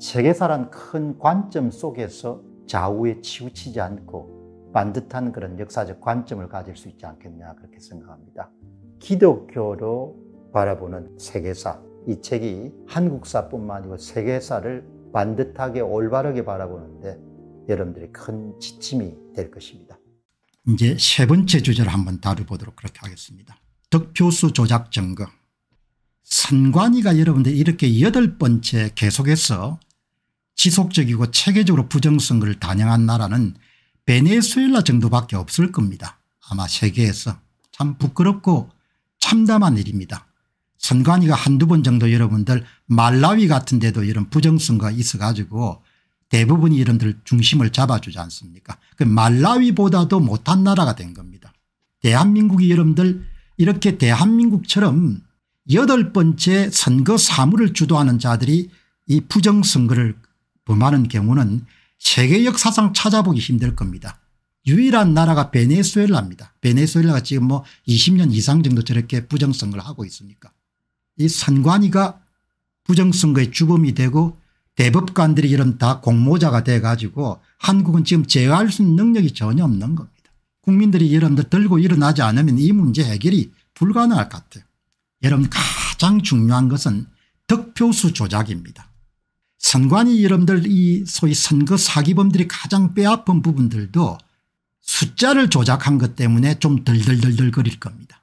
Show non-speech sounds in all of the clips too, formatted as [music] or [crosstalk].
세계사란 큰 관점 속에서 좌우에 치우치지 않고 반듯한 그런 역사적 관점을 가질 수 있지 않겠냐 그렇게 생각합니다. 기독교로 바라보는 세계사 이 책이 한국사뿐만 아니고 세계사를 반듯하게 올바르게 바라보는데 여러분들이 큰 지침이 될 것입니다. 이제 세 번째 주제를 한번 다뤄보도록 그렇게 하겠습니다. 득표수 조작 증거. 선관위가 여러분들 이렇게 여덟 번째 계속해서 지속적이고 체계적으로 부정선거를 단행한 나라는 베네수엘라 정도밖에 없을 겁니다. 아마 세계에서 참 부끄럽고 참담한 일입니다. 선관위가 한두 번 정도 여러분들 말라위 같은 데도 이런 부정선거가 있어 가지고 대부분 이런들 중심을 잡아주지 않습니까 그 말라위보다도 못한 나라가 된 겁니다. 대한민국이 여러분들 이렇게 대한민국처럼 여덟 번째 선거 사무를 주도하는 자들이 이 부정선거를 부마는 경우는 세계 역사상 찾아보기 힘들 겁니다. 유일한 나라가 베네수엘라입니다. 베네수엘라가 지금 뭐 20년 이상 정도 저렇게 부정선거를 하고 있으니까. 이 선관위가 부정선거의 주범이 되고 대법관들이 이런 다 공모자가 돼가지고 한국은 지금 제어할 수 있는 능력이 전혀 없는 겁니다. 국민들이 여러분들 들고 일어나지 않으면 이 문제 해결이 불가능할 것 같아요. 여러분 가장 중요한 것은 득표수 조작입니다. 선관위 여러분들이 소위 선거 사기범들이 가장 빼앗은 부분들도 숫자를 조작한 것 때문에 좀 덜덜덜덜 거릴 겁니다.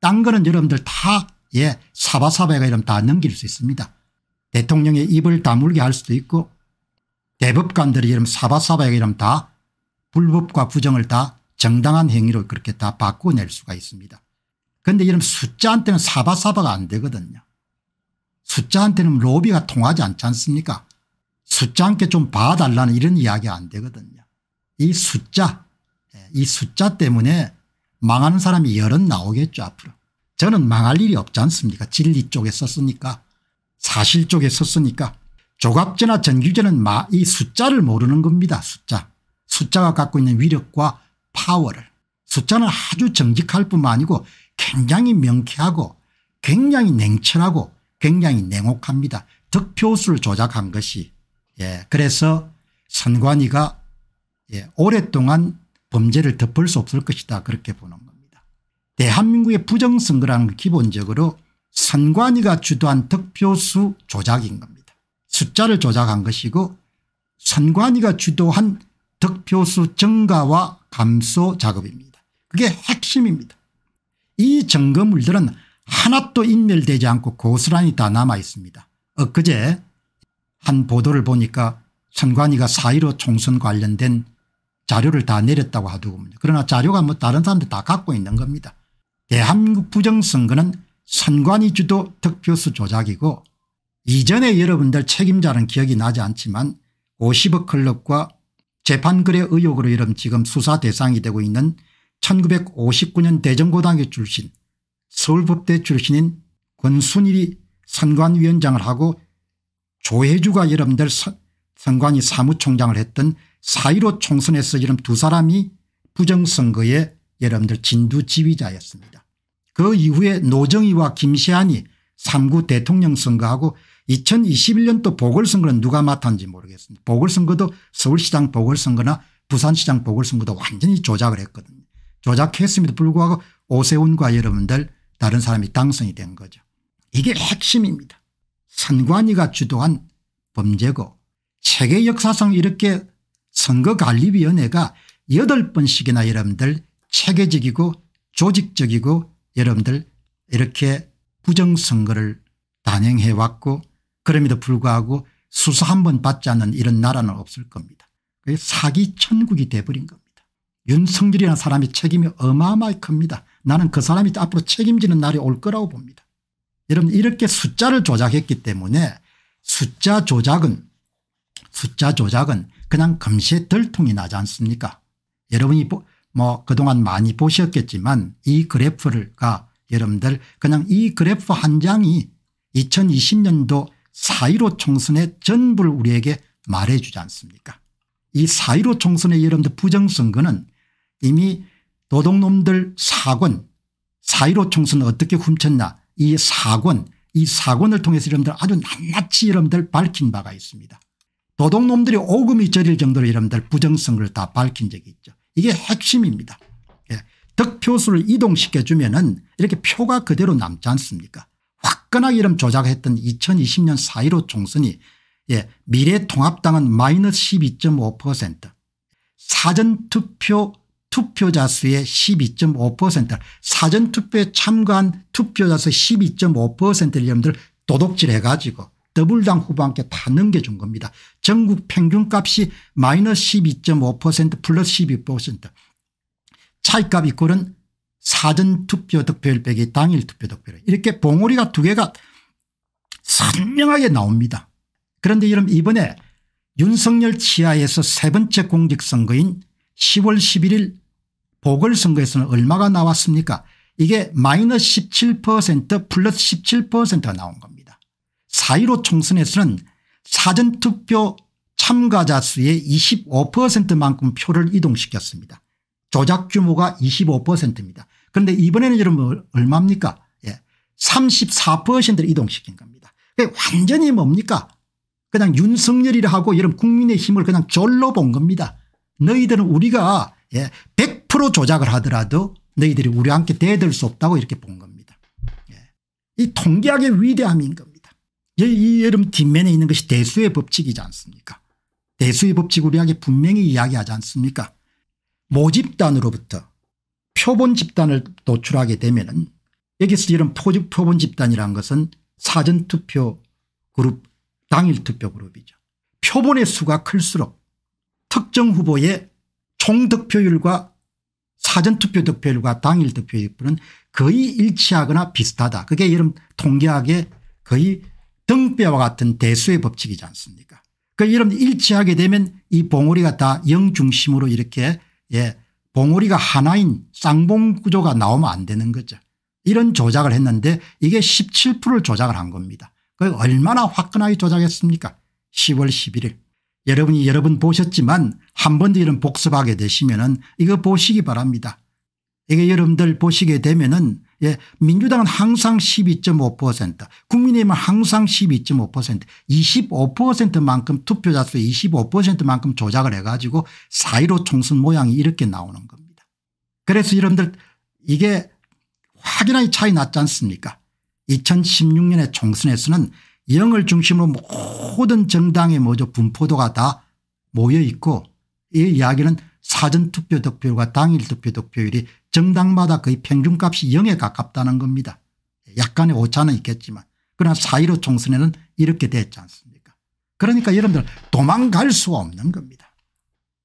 딴 거는 여러분들 다 예, 사바사바가 이러면 다 넘길 수 있습니다. 대통령의 입을 다물게 할 수도 있고 대법관들이 이러면 사바사바가 이러면 다 불법과 부정을 다 정당한 행위로 그렇게 다 바꿔낼 수가 있습니다. 그런데 이런 숫자한테는 사바사바가 안 되거든요. 숫자한테는 로비가 통하지 않지 않습니까 숫자한테 좀 봐달라는 이런 이야기안 되거든요. 이 숫자 예, 이 숫자 때문에 망하는 사람이 여럿 나오겠죠 앞으로. 저는 망할 일이 없지 않습니까 진리 쪽에 섰으니까 사실 쪽에 섰으니까 조갑제나 전규제는 이 숫자를 모르는 겁니다 숫자. 숫자가 갖고 있는 위력과 파워를. 숫자는 아주 정직할 뿐만 아니고 굉장히 명쾌하고 굉장히 냉철하고 굉장히 냉혹합니다. 득표수를 조작한 것이 예 그래서 선관위가 예 오랫동안 범죄를 덮을 수 없을 것이다 그렇게 보는 겁니다. 대한민국의 부정선거라는 기본적으로 선관위가 주도한 득표수 조작인 겁니다. 숫자를 조작한 것이고 선관위가 주도한 득표수 증가와 감소 작업입니다. 그게 핵심입니다. 이증거물들은 하나도 인멸되지 않고 고스란히 다 남아 있습니다. 엊그제 한 보도를 보니까 선관위가 사1로 총선 관련된 자료를 다 내렸다고 하더군요. 그러나 자료가 뭐 다른 사람들 다 갖고 있는 겁니다. 대한민국 부정선거는 선관위 주도 득표수 조작이고 이전에 여러분들 책임자는 기억이 나지 않지만 50억 클럽과 재판글의 의혹으로 이름 지금 수사 대상이 되고 있는 1959년 대전고등학교 출신 서울법대 출신인 권순일이 선관위원장을 하고 조혜주가 여러분들 선관위 사무총장을 했던 4 1 5 총선에서 이런 두 사람이 부정선거의 여러분들 진두 지휘자였습니다. 그 이후에 노정희와 김시안이 3구 대통령 선거하고 2021년도 보궐선거는 누가 맡았는지 모르겠습니다. 보궐선거도 서울시장 보궐선거나 부산시장 보궐선거도 완전히 조작을 했거든요. 조작했음에도 불구하고 오세훈과 여러분들 다른 사람이 당선이 된 거죠. 이게 핵심입니다. 선관위가 주도한 범죄고 세계 역사상 이렇게 선거관리위원회가 8번씩이나 여러분들 체계적이고 조직적이고 여러분들 이렇게 부정선거를 단행해 왔고 그럼에도 불구하고 수사 한 번 받지 않는 이런 나라는 없을 겁니다. 사기 천국이 돼버린 겁니다. 윤석열이라는 사람이 책임이 어마어마히 큽니다. 나는 그 사람이 앞으로 책임지는 날이 올 거라고 봅니다. 여러분 이렇게 숫자를 조작했기 때문에 숫자 조작은 숫자 조작은 그냥 금세 들통이 나지 않습니까 여러분이 뭐 그동안 많이 보셨겠지만 이 그래프가 여러분들 그냥 이 그래프 한 장이 2020년도 4.15 총선의 전부를 우리에게 말해주지 않습니까 이 4.15 총선의 여러분들 부정선거는 이미 도둑놈들 사권 4.15 총선을 어떻게 훔쳤냐 이 사권 이 사권을 통해서 여러분들 아주 낱낱이 여러분들 밝힌 바가 있습니다. 도둑놈들이 오금이 저릴 정도로 여러분들 부정성을 다 밝힌 적이 있죠. 이게 핵심입니다. 예. 득표수를 이동시켜주면 은 이렇게 표가 그대로 남지 않습니까 화끈하게 이름 조작했던 2020년 4.15 총선이 예. 미래통합당은 마이너스 12.5% 사전투표 투표자 수의 12.5% 사전투표에 참가한 투표자 수 12.5%를 여러분들 도둑질해 가지고 더블당 후보한테 다 넘겨준 겁니다. 전국 평균값이 마이너스 12.5% 플러스 12%차이값 이꼴은 사전투표 득표율 빼기 당일투표 득표율 이렇게 봉오리가 두 개가 선명하게 나옵니다. 그런데 여러분 이번에 윤석열 치하에서 세 번째 공직선거인 10월 11일 보궐선거에서는 얼마가 나왔습니까 이게 마이너스 17% 플러스 17%가 나온 겁니다. 4.15 총선에서는 사전투표 참가자 수의 25%만큼 표를 이동시켰습니다. 조작 규모가 25%입니다. 그런데 이번에는 여러분 얼마입니까 예. 34%를 이동시킨 겁니다. 완전히 뭡니까 그냥 윤석열이라 하고 여러분 국민의 힘을 그냥 졸로 본 겁니다. 너희들은 우리가 예, 프로 조작을 하더라도 너희들이 우리와 함께 대들 수 없다고 이렇게 본 겁니다. 예. 이 통계학의 위대함인 겁니다. 이, 예, 이 여름 뒷면에 있는 것이 대수의 법칙이지 않습니까 대수의 법칙 우리에게 분명히 이야기하지 않습니까 모집단으로부터 표본 집단을 도출하게 되면 여기서 이런 표본 집단이란 것은 사전투표 그룹 당일투표 그룹이죠. 표본의 수가 클수록 특정 후보의 총득표율과 사전투표 득표율과 당일 득표율은 거의 일치하거나 비슷하다. 그게 이런 통계학의 거의 등뼈와 같은 대수의 법칙이지 않습니까 그니까 이런 일치하게 되면 이 봉우리가 다 영중심으로 이렇게 예 봉우리가 하나인 쌍봉 구조가 나오면 안 되는 거죠. 이런 조작을 했는데 이게 17%를 조작을 한 겁니다. 그 얼마나 화끈하게 조작했습니까 10월 11일 여러분이 여러 분 보셨지만 한번도 이런 복습하게 되시면 은 이거 보시기 바랍니다. 이게 여러분들 보시게 되면 은 예, 민주당은 항상 12.5% 국민의힘은 항상 12.5% 25%만큼 투표자 수 25%만큼 조작을 해가지고 4.15 총선 모양이 이렇게 나오는 겁니다. 그래서 여러분들 이게 확연하게 차이 났지 않습니까 2 0 1 6년에 총선에서는 영을 중심으로 모든 정당의 뭐죠 분포도가 다 모여 있고 이 이야기는 사전투표 득표율과 당일 투표 득표율이 정당마다 거의 평균값이 0에 가깝다는 겁니다. 약간의 오차는 있겠지만 그러나 4.15 총선에는 이렇게 됐지 않습니까 그러니까 여러분들 도망갈 수가 없는 겁니다.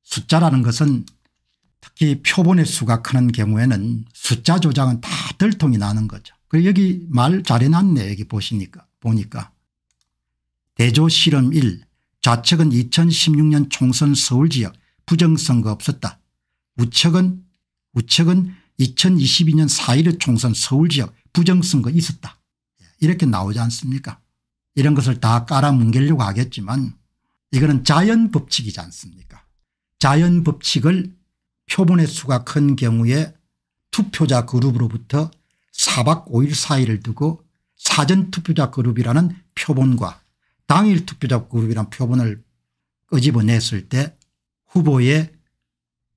숫자라는 것은 특히 표본의 수가 크는 경우에는 숫자 조작은 다 들통이 나는 거죠. 그리고 여기 말 잘해놨네 여기 보시니까 보니까 대조실험 1 좌측은 2016년 총선 서울지역 부정선거 없었다. 우측은 우측은 2022년 4.15 총선 서울지역 부정선거 있었다. 이렇게 나오지 않습니까 이런 것을 다 깔아뭉개려고 하겠지만 이거는 자연법칙이지 않습니까 자연법칙을 표본의 수가 큰 경우에 투표자 그룹으로부터 4박 5일 사이를 두고 사전투표자 그룹이라는 표본과 당일 투표자그룹이란 표본을 끄집어냈을 때 후보의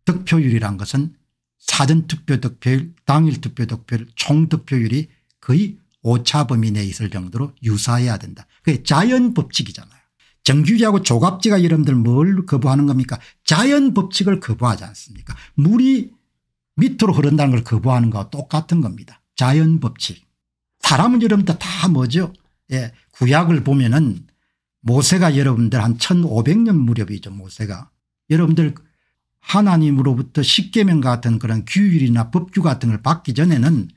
득표율이란 것은 사전투표 득표율 당일 투표 득표율 총 득표율이 거의 오차범위 내에 있을 정도로 유사해야 된다. 그게 자연 법칙이잖아요. 정규제하고 조갑제가 여러분들 뭘 거부하는 겁니까 자연 법칙을 거부하지 않습니까 물이 밑으로 흐른다는 걸 거부하는 거와 똑같은 겁니다. 자연 법칙. 사람은 여러분들 다 뭐죠 예, 구약을 보면 은 모세가 여러분들 한 1500년 무렵이죠 모세가. 여러분들 하나님으로부터 십계명 같은 그런 규율이나 법규 같은 걸 받기 전에는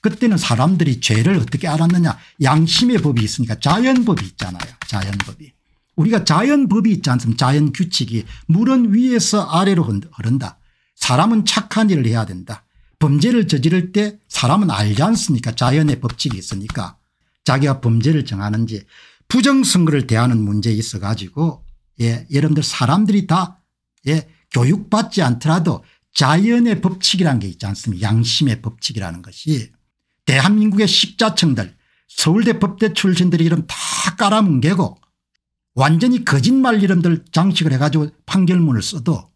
그때는 사람들이 죄를 어떻게 알았느냐 양심의 법이 있으니까 자연법이 있잖아요 자연법이. 우리가 자연법이 있지 않습니까 자연 규칙이 물은 위에서 아래로 흐른다. 사람은 착한 일을 해야 된다. 범죄를 저지를 때 사람은 알지 않습니까 자연의 법칙이 있으니까 자기가 범죄를 정하는지 부정선거를 대하는 문제에 있어 가지고 예, 여러분들 사람들이 다 예, 교육받지 않더라도 자연의 법칙이라는 게 있지 않습니까 양심의 법칙이라는 것이 대한민국의 십자층들 서울대 법대 출신들이 이름 다 깔아뭉개고 완전히 거짓말 이름들 장식을 해가지고 판결문을 써도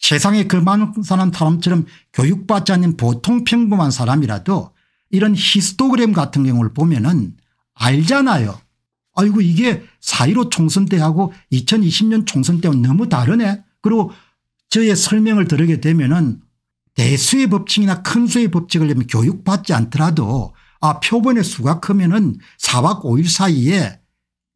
세상에 그 많은 사람 사람처럼 교육받지 않는 보통 평범한 사람이라도 이런 히스토그램 같은 경우를 보면은 알잖아요. 아이고 이게 4.15 총선 때하고 2020년 총선 때와 너무 다르네. 그리고 저의 설명을 들으게 되면 은 대수의 법칙이나 큰 수의 법칙을 내면 교육받지 않더라도 아 표본의 수가 크면 은 4박 5일 사이에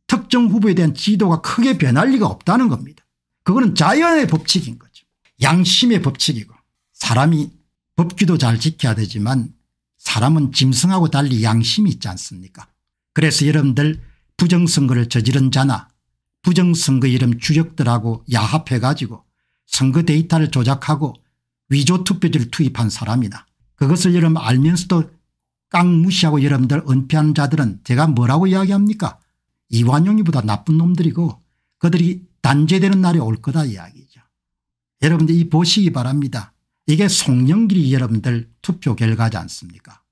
특정 후보에 대한 지도가 크게 변할 리가 없다는 겁니다. 그거는 자연의 법칙인 거죠. 양심의 법칙이고 사람이 법규도 잘 지켜야 되지만 사람은 짐승하고 달리 양심이 있지 않습니까 그래서 여러분들 부정선거를 저지른 자나 부정선거 이름 주적들하고 야합해 가지고 선거 데이터를 조작하고 위조투표지를 투입한 사람이다. 그것을 여러분 알면서도 깡무시하고 여러분들 은폐한 자들은 제가 뭐라고 이야기합니까 이완용이보다 나쁜 놈들이고 그들이 단죄되는 날이 올 거다 이야기죠. 여러분들 이 보시기 바랍니다. 이게 송영길이 여러분들 투표 결과지 않습니까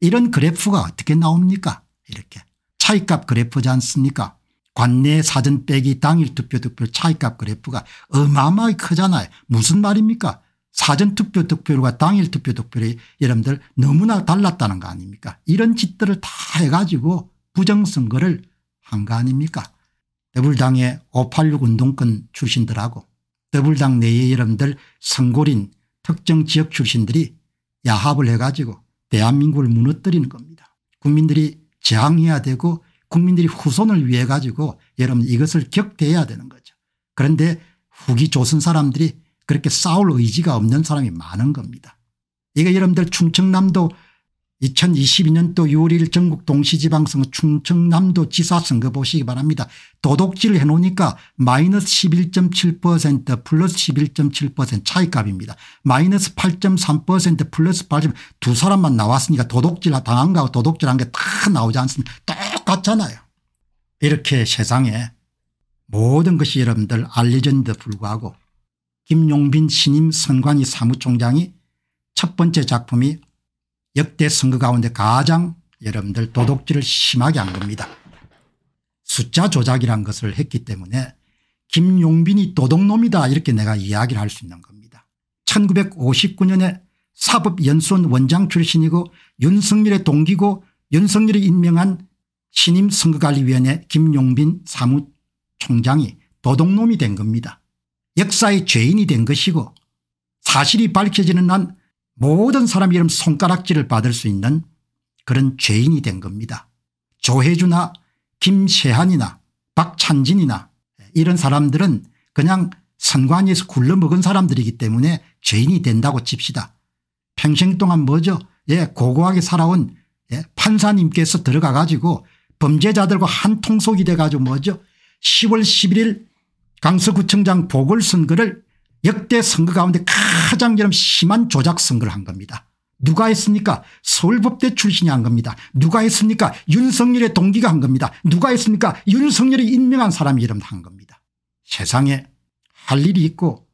이런 그래프가 어떻게 나옵니까 이렇게 차이값 그래프지 않습니까 관내 사전 빼기 당일 투표 득표율 차이값 그래프가 어마어마하게 크잖아요. 무슨 말입니까 사전 투표 득표율과 당일 투표 득표율이 여러분들 너무나 달랐다는 거 아닙니까 이런 짓들을 다 해가지고 부정선거를 한 거 아닙니까 더불당의 586 운동권 출신들하고 더불당 내의 여러분들 선골인 특정 지역 출신들이 야합을 해가지고 대한민국을 무너뜨리는 겁니다. 국민들이 저항해야 되고 국민들이 후손을 위해 가지고 여러분 이것을 격대해야 되는 거죠. 그런데 후기 조선 사람들이 그렇게 싸울 의지가 없는 사람이 많은 겁니다. 이거 여러분들 충청남도 2022년 또 6월 1일 전국 동시지방선거 충청남도 지사선거 보시기 바랍니다. 도둑질 해놓으니까 마이너스 11.7% 플러스 11.7% 차이값입니다. 마이너스 8.3% 플러스 8두 2 사람만 나왔으니까 도둑질 당한 거하고 도둑질한 게 다 나오지 않습니까 똑같잖아요. 이렇게 세상에 모든 것이 여러분들 알려진데 불구하고 김용빈 신임 선관위 사무총장이 첫 번째 작품이 역대 선거 가운데 가장 여러분들 도둑질을 심하게 한 겁니다. 숫자 조작이란 것을 했기 때문에 김용빈이 도둑놈이다 이렇게 내가 이야기를 할 수 있는 겁니다. 1959년에 사법연수원 원장 출신이고 윤석열의 동기고 윤석열이 임명한 신임 선거관리위원회 김용빈 사무총장이 도둑놈이 된 겁니다. 역사의 죄인이 된 것이고 사실이 밝혀지는 한 모든 사람 이름 손가락질을 받을 수 있는 그런 죄인이 된 겁니다. 조혜주나 김세한이나 박찬진이나 이런 사람들은 그냥 선관위에서 굴러먹은 사람들이기 때문에 죄인이 된다고 칩시다. 평생 동안 뭐죠 예 고고하게 살아온 예, 판사님께서 들어가 가지고 범죄자들과 한통속이 돼 가지고 뭐죠 10월 11일 강서구청장 보궐선거를 역대 선거 가운데 가장 이런 심한 조작 선거를 한 겁니다. 누가 했습니까 서울법대 출신이 한 겁니다. 누가 했습니까 윤석열의 동기가 한 겁니다. 누가 했습니까 윤석열이 임명한 사람이 이름 한 겁니다. 세상에 할 일이 있고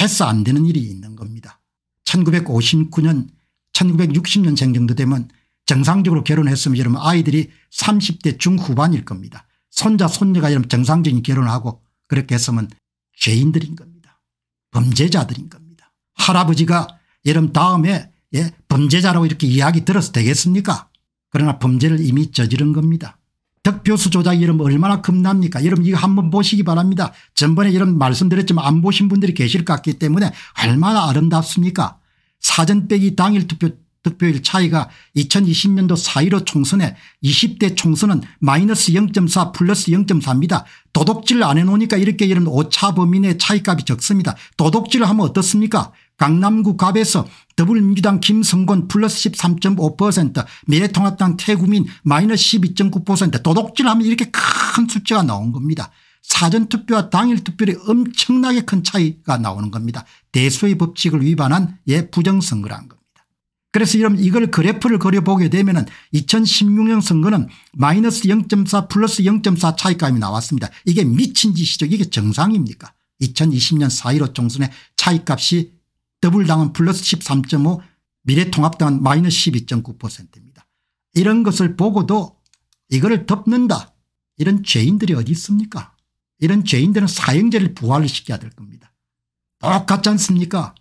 해서 안 되는 일이 있는 겁니다. 1959년 1960년생 정도 되면 정상적으로 결혼했으면 여러분 아이들이 30대 중후반일 겁니다. 손자 손녀가 이런 정상적인 결혼하고 그렇게 했으면 죄인들인 겁니다. 범죄자들인 겁니다. 할아버지가 여름 다음에 예, 범죄자라고 이렇게 이야기 들어서 되겠습니까 그러나 범죄를 이미 저지른 겁니다. 득표수 조작 이름 얼마나 겁납니까 여러분 이거 한번 보시기 바랍니다. 전번에 이런 말씀드렸지만 안 보신 분들이 계실 것 같기 때문에 얼마나 아름답습니까 사전 빼기 당일 투표 득표율 차이가 2020년도 4.15 총선에 20대 총선은 마이너스 0.4 플러스 0.4입니다. 도덕질을안 해놓으니까 이렇게 이런 오차 범인의 차이값이 적습니다. 도덕질을 하면 어떻습니까 강남구 갑에서 더불민주당 김성곤 플러스 13.5% 미래통합당 태구민 마이너스 12.9%도덕질을하면 이렇게 큰 숫자가 나온 겁니다. 사전투표와 당일투표의 엄청나게 큰 차이가 나오는 겁니다. 대수의 법칙을 위반한 예 부정선거란 겁니다. 그래서 여러분 이걸 그래프를 그려보게 되면 2016년 선거는 마이너스 0.4 플러스 0.4차이감이 나왔습니다. 이게 미친 짓이죠. 이게 정상입니까 2020년 4.15 총선의 차이값이 더블당은 플러스 13.5 미래통합당은 마이너스 12.9%입니다. 이런 것을 보고도 이거를 덮는다 이런 죄인들이 어디 있습니까 이런 죄인들은 사형제를 부활을 시켜야 될 겁니다. 똑같지 않습니까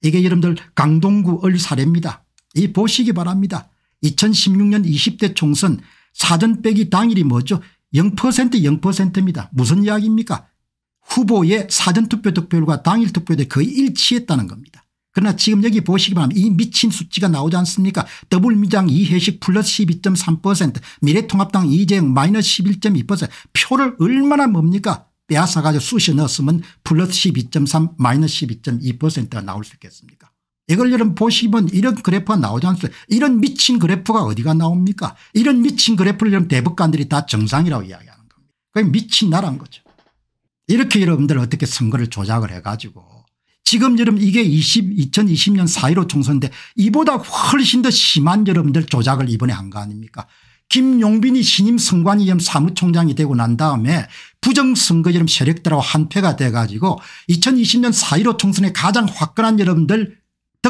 이게 여러분들 강동구 을 사례입니다. 이 보시기 바랍니다. 2016년 20대 총선 사전 빼기 당일이 뭐죠 0% 0%입니다. 무슨 이야기입니까 후보의 사전투표 득표율과 당일 투표율이 거의 일치했다는 겁니다. 그러나 지금 여기 보시기 바랍니다. 이 미친 수치가 나오지 않습니까 더불미장 이해식 플러스 12.3% 미래통합당 이재영 마이너스 11.2% 표를 얼마나 뭡니까 빼앗아가지고 쑤셔 넣었으면 플러스 12.3 마이너스 12.2%가 나올 수 있겠습니까 이걸 여러분 보시면 이런 그래프가 나오지 않습니까 이런 미친 그래프가 어디가 나옵니까 이런 미친 그래프를 여러분 대법관들이 다 정상이라고 이야기하는 겁니다. 그게 미친 나라인 거죠. 이렇게 여러분들 어떻게 선거를 조작을 해가지고 지금 여러분 이게 20, 2020년 4.15 총선인데 이보다 훨씬 더 심한 여러분들 조작을 이번에 한 거 아닙니까 김용빈이 신임 선관위원 사무총장이 되고 난 다음에 부정선거 여름 세력들하고 한패가 돼가지고 2020년 4.15 총선에 가장 화끈한 여러분들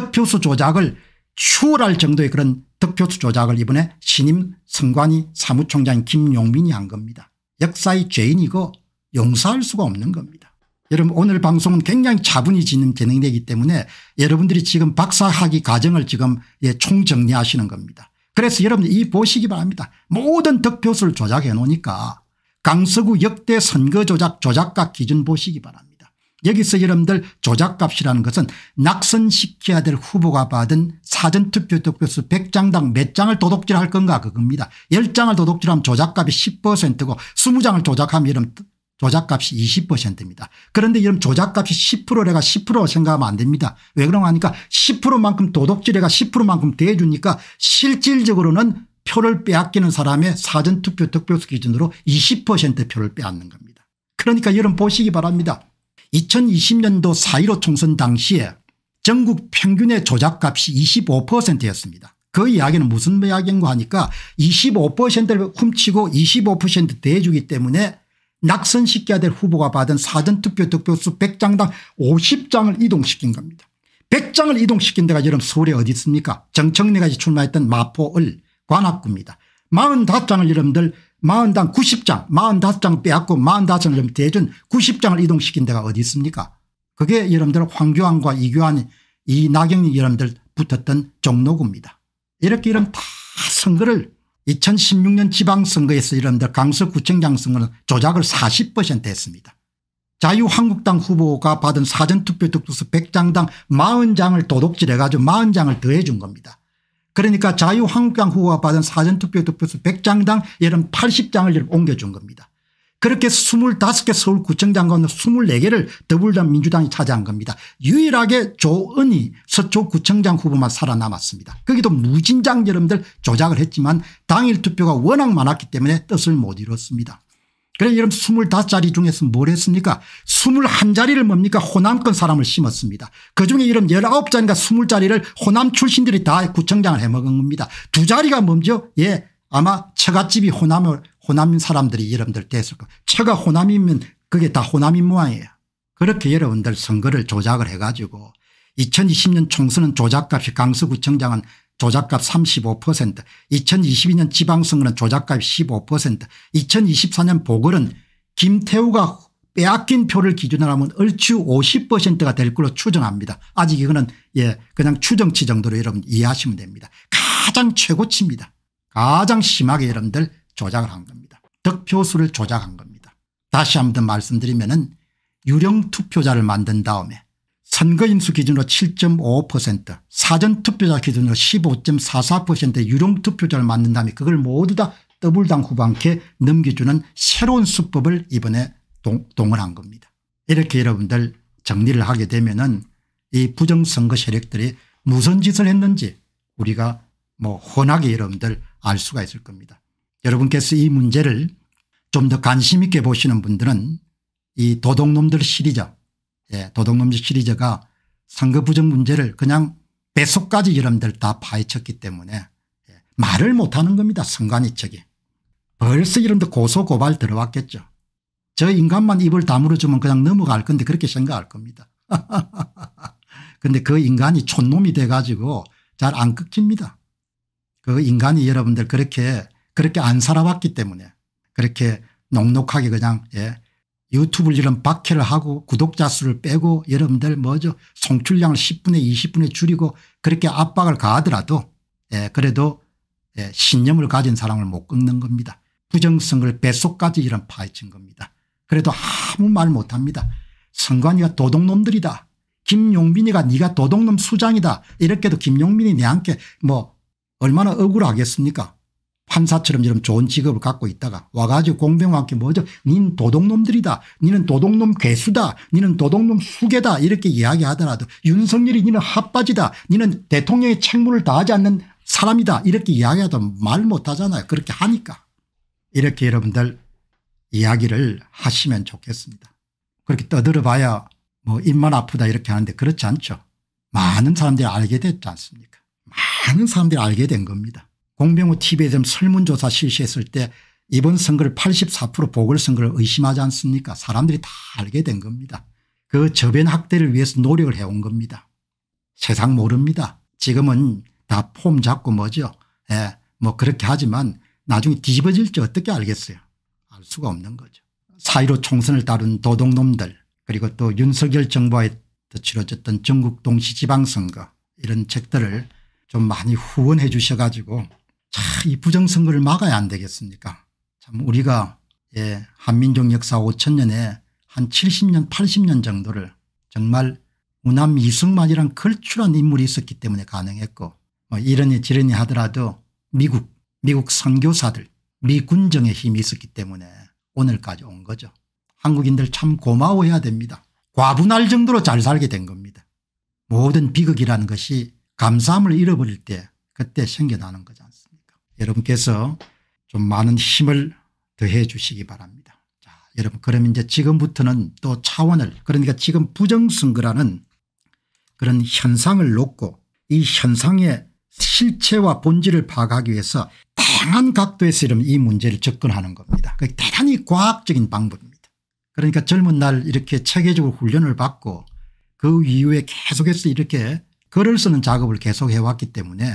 득표수 조작을 추월할 정도의 그런 득표수 조작을 이번에 신임 선관위 사무총장 김용민이 한 겁니다. 역사의 죄인이고 용서할 수가 없는 겁니다. 여러분 오늘 방송은 굉장히 차분히 진행되기 때문에 여러분들이 지금 박사학위 과정을 지금 예, 총정리하시는 겁니다. 그래서 여러분 이 보시기 바랍니다. 모든 득표수를 조작해 놓으니까 강서구 역대 선거 조작 조작과 기준 보시기 바랍니다. 여기서 여러분들 조작값이라는 것은 낙선시켜야 될 후보가 받은 사전투표 득표수 100장당 몇 장을 도둑질할 건가 그겁니다. 10장을 도둑질하면 조작값이 10%고 20장을 조작하면 조작값이 20%입니다. 그런데 이런 조작값이 10%래가 10%라고 생각하면 안 됩니다. 왜 그런가 하니까 10%만큼 도둑질해가 10%만큼 대해주니까 실질적으로는 표를 빼앗기는 사람의 사전투표 득표수 기준으로 20% 표를 빼앗는 겁니다. 그러니까 여러분 보시기 바랍니다. 2020년도 4.15 총선 당시에 전국 평균의 조작값이 25%였습니다. 그 이야기는 무슨 이야기인가 하니까 25%를 훔치고 25% 대주기 때문에 낙선시켜야 될 후보가 받은 사전투표 득표수 100장당 50장을 이동시킨 겁니다. 100장을 이동시킨 데가 여러분 서울에 어디 있습니까 정청래가 출마했던 마포을 관악구입니다. 45장을 여러분들 40당 90장 45장 빼앗고 45장을 좀 대준 90장을 이동시킨 데가 어디 있습니까 그게 여러분들 황교안과 이교안 이 나경이 여러분들 붙었던 종로구입니다. 이렇게 이런 다 선거를 2016년 지방선거에서 이런들 강서구청장 선거는 조작을 40% 했습니다. 자유한국당 후보가 받은 사전투표 득표수 100장당 40장을 도둑질해가지고 40장을 더해준 겁니다. 그러니까 자유한국당 후보가 받은 사전투표 득표수 100장당 예를 80장을 옮겨준 겁니다. 그렇게 25개 서울구청 장관으로 24개를 더불어민 민주당이 차지한 겁니다. 유일하게 조은희 서초구청장 후보만 살아남았습니다. 거기도 무진장 여러분들 조작을 했지만 당일 투표가 워낙 많았기 때문에 뜻을 못 이뤘습니다. 그래 여러분 25자리 중에서 뭘 했습니까 21자리를 뭡니까 호남권 사람을 심었습니다. 그중에 이런 19자리인가 20자리를 호남 출신들이 다 구청장을 해먹은 겁니다. 두 자리가 뭔지요 예 아마 처갓집이 호남을 호남 사람들이 여러분들 됐을 거예요. 처가 호남이면 그게 다 호남인 모양이에요. 그렇게 여러분들 선거를 조작을 해가지고 2020년 총선은 조작값이 강서구청장은 조작값 35% 2022년 지방선거는 조작값 15% 2024년 보궐은 김태우가 빼앗긴 표를 기준으로 하면 얼추 50%가 될 걸로 추정합니다. 아직 이거는 예 그냥 추정치 정도로 여러분 이해하시면 됩니다. 가장 최고치입니다. 가장 심하게 여러분들 조작을 한 겁니다. 득표수를 조작한 겁니다. 다시 한번 말씀드리면 은 유령 투표자를 만든 다음에 선거인수 기준으로 7.5% 사전투표자 기준으로 1 5 4 4 유령투표자를 만든다면 그걸 모두 다 더블당 후반께 넘겨주는 새로운 수법을 이번에 동원한 겁니다. 이렇게 여러분들 정리를 하게 되면 은이 부정선거 세력들이 무슨 짓을 했는지 우리가 뭐 훤하게 여러분들 알 수가 있을 겁니다. 여러분께서 이 문제를 좀 더 관심 있게 보시는 분들은 이 도둑놈들 시리즈 예, 도덕놈지 시리즈가 상급 부정 문제를 그냥 배속까지 여러분들 다 파헤쳤기 때문에 예, 말을 못하는 겁니다. 선관위 측이. 벌써 여러분들 고소고발 들어왔겠죠. 저 인간만 입을 다물어주면 그냥 넘어갈 건데 그렇게 생각할 겁니다. 그런데 [laughs] 그 인간이 촌놈이 돼가지고 잘안 꺾입니다. 그 인간이 여러분들 그렇게 그렇게 안 살아왔기 때문에 그렇게 넉넉하게 그냥 예, 유튜브를 이런 박해를 하고 구독자 수를 빼고 여러분들 뭐죠 송출량을 10분에 20분에 줄이고 그렇게 압박을 가하더라도 예, 그래도 예, 신념을 가진 사람을 못 끊는 겁니다. 부정성을 배속까지 이런 파헤친 겁니다. 그래도 아무 말 못합니다. 선관위가 도둑놈들이다. 김용민이가 네가 도둑놈 수장이다. 이렇게도 김용민이 내한테 뭐 얼마나 억울하겠습니까 판사처럼 이런 좋은 직업을 갖고 있다가 와가지고 공병왕께 뭐죠 닌 도둑놈들이다 니는 도둑놈 괴수다 니는 도둑놈 수괴다 이렇게 이야기하더라도 윤석열이 니는 핫바지다 니는 대통령의 책무를 다하지 않는 사람이다 이렇게 이야기하도 말 못하잖아요 그렇게 하니까 이렇게 여러분들 이야기를 하시면 좋겠습니다 그렇게 떠들어봐야 뭐 입만 아프다 이렇게 하는데 그렇지 않죠 많은 사람들이 알게 됐지 않습니까 많은 사람들이 알게 된 겁니다 공병호 tv에 좀 설문조사 실시했을 때 이번 선거를 84% 보궐선거를 의심하지 않습니까 사람들이 다 알게 된 겁니다. 그 저변 확대를 위해서 노력을 해온 겁니다. 세상 모릅니다. 지금은 다 폼 잡고 뭐죠. 예, 뭐 그렇게 하지만 나중에 뒤집어질지 어떻게 알겠어요. 알 수가 없는 거죠. 사1로 총선을 다룬 도둑놈들 그리고 또 윤석열 정부와 의 치러졌던 전국 동시지방선거 이런 책들을 좀 많이 후원해 주셔가지고 참이 부정선거를 막아야 안 되겠습니까 참 우리가 예 한민족 역사 5천 년에 한 70년 80년 정도를 정말 우남 이승만이란 걸출한 인물이 있었기 때문에 가능했고 뭐 이러니 저러니 하더라도 미국 미국 선교사들 미 군정의 힘이 있었기 때문에 오늘까지 온 거죠. 한국인들 참 고마워해야 됩니다. 과분할 정도로 잘 살게 된 겁니다. 모든 비극이라는 것이 감사함을 잃어버릴 때 그때 생겨나는 거잖 여러분께서 좀 많은 힘을 더해 주시기 바랍니다. 자, 여러분 그러면 이제 지금부터는 또 차원을 그러니까 지금 부정선거라는 그런 현상을 놓고 이 현상의 실체와 본질을 파악하기 위해서 다양한 각도에서 이 문제를 접근하는 겁니다. 대단히 과학적인 방법입니다. 그러니까 젊은 날 이렇게 체계적으로 훈련을 받고 그 이후에 계속해서 이렇게 글을 쓰는 작업을 계속 해왔기 때문에